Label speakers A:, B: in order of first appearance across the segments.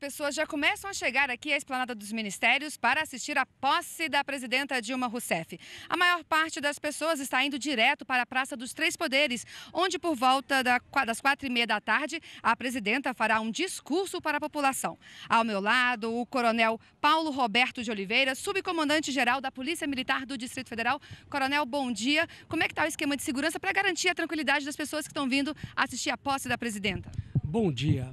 A: pessoas já começam a chegar aqui à Esplanada dos Ministérios para assistir à posse da presidenta Dilma Rousseff. A maior parte das pessoas está indo direto para a Praça dos Três Poderes, onde por volta das quatro e meia da tarde a presidenta fará um discurso para a população. Ao meu lado, o coronel Paulo Roberto de Oliveira, subcomandante-geral da Polícia Militar do Distrito Federal. Coronel, bom dia. Como é que está o esquema de segurança para garantir a tranquilidade das pessoas que estão vindo assistir à posse da presidenta?
B: Bom dia.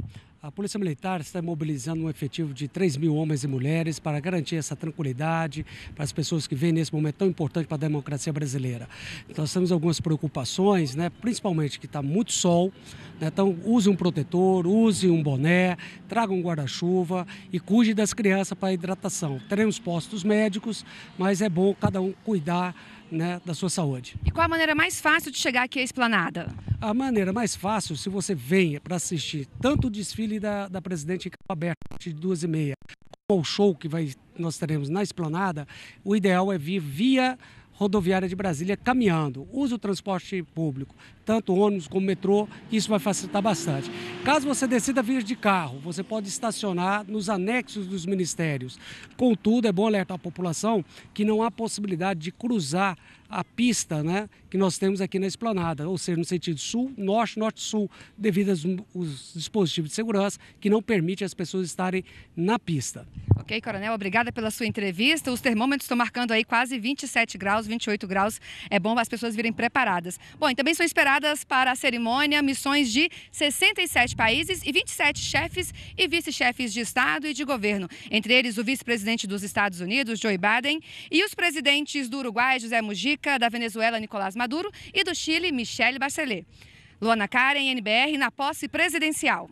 B: A Polícia Militar está mobilizando um efetivo de 3 mil homens e mulheres para garantir essa tranquilidade para as pessoas que vêm nesse momento tão importante para a democracia brasileira. Então, nós temos algumas preocupações, né? principalmente que está muito sol, né? então use um protetor, use um boné, traga um guarda-chuva e cuide das crianças para hidratação. Teremos postos médicos, mas é bom cada um cuidar né, da sua saúde.
A: E qual a maneira mais fácil de chegar aqui à Esplanada?
B: A maneira mais fácil, se você vem para assistir tanto o desfile da, da Presidente Cabo Aberto, de duas e meia, como o show que vai, nós teremos na Esplanada, o ideal é vir via rodoviária de Brasília caminhando. Use o transporte público, tanto ônibus como metrô, isso vai facilitar bastante. Caso você decida vir de carro, você pode estacionar nos anexos dos ministérios. Contudo, é bom alertar a população que não há possibilidade de cruzar a pista né, que nós temos aqui na esplanada, ou seja, no sentido sul, norte, norte-sul, devido aos dispositivos de segurança que não permitem as pessoas estarem na pista.
A: Ok, Coronel, obrigada pela sua entrevista. Os termômetros estão marcando aí quase 27 graus, 28 graus. É bom as pessoas virem preparadas. Bom, e também são esperadas para a cerimônia missões de 67 países e 27 chefes e vice-chefes de Estado e de governo. Entre eles, o vice-presidente dos Estados Unidos, Joe Biden, e os presidentes do Uruguai, José Mujica, da Venezuela, Nicolás Maduro, e do Chile, Michele Bachelet. Luana Karen, NBR, na posse presidencial.